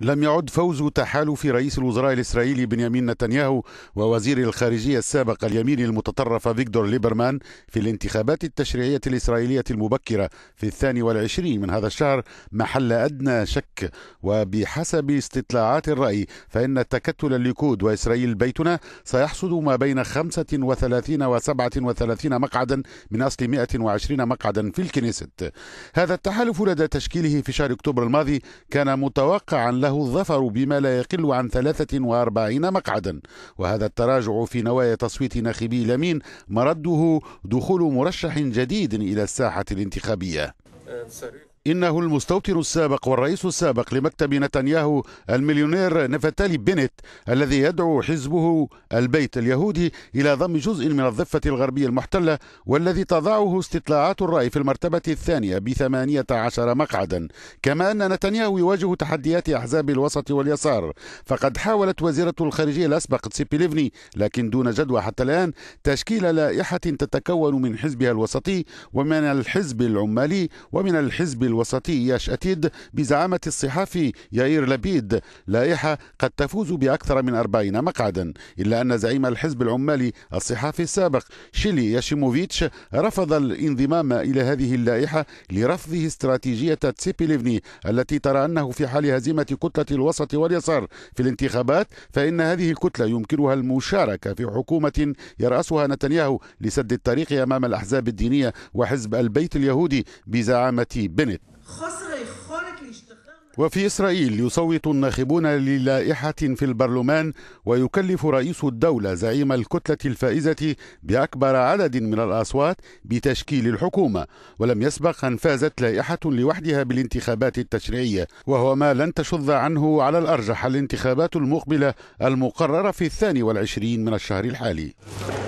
لم يعد فوز تحالف رئيس الوزراء الإسرائيلي بنيامين نتنياهو ووزير الخارجية السابق اليمين المتطرف فيكتور ليبرمان في الانتخابات التشريعية الإسرائيلية المبكرة في الثاني والعشرين من هذا الشهر محل أدنى شك وبحسب استطلاعات الرأي فإن تكتل الليكود وإسرائيل بيتنا سيحصد ما بين 35 و 37 مقعدا من أصل 120 مقعدا في الكنيست هذا التحالف لدى تشكيله في شهر أكتوبر الماضي كان متوقعا له الظفر بما لا يقل عن 43 مقعدا وهذا التراجع في نوايا تصويت ناخبي لمين مرده دخول مرشح جديد إلى الساحة الانتخابية آه، إنه المستوطن السابق والرئيس السابق لمكتب نتنياهو المليونير نفتالي بنت الذي يدعو حزبه البيت اليهودي إلى ضم جزء من الضفة الغربية المحتلة والذي تضعه استطلاعات الرأي في المرتبة الثانية بثمانية عشر مقعدا كما أن نتنياهو يواجه تحديات أحزاب الوسط واليسار فقد حاولت وزيرة الخارجية الأسبق تسيبي ليفني لكن دون جدوى حتى الآن تشكيل لائحة تتكون من حزبها الوسطي ومن الحزب العمالي ومن الحزب الوسطي أتيد بزعامة الصحافي يائير لبيد لائحة قد تفوز بأكثر من أربعين مقعدا إلا أن زعيم الحزب العمالي الصحافي السابق شيلي ياشيموفيتش رفض الانضمام إلى هذه اللائحة لرفضه استراتيجية تسيبي ليفني التي ترى أنه في حال هزيمة كتلة الوسط واليسار في الانتخابات فإن هذه الكتلة يمكنها المشاركة في حكومة يرأسها نتنياهو لسد الطريق أمام الأحزاب الدينية وحزب البيت اليهودي بزعامة بنت خسر يخالك להשתחרר وفي إسرائيل يصوت الناخبون للائحة في البرلمان ويكلف رئيس الدولة زعيم الكتلة الفائزة بأكبر عدد من الأصوات بتشكيل الحكومة ولم يسبق أن فازت لائحة لوحدها بالانتخابات التشريعية وهو ما لن تشذ عنه على الأرجح الانتخابات المقبلة المقررة في الثاني والعشرين من الشهر الحالي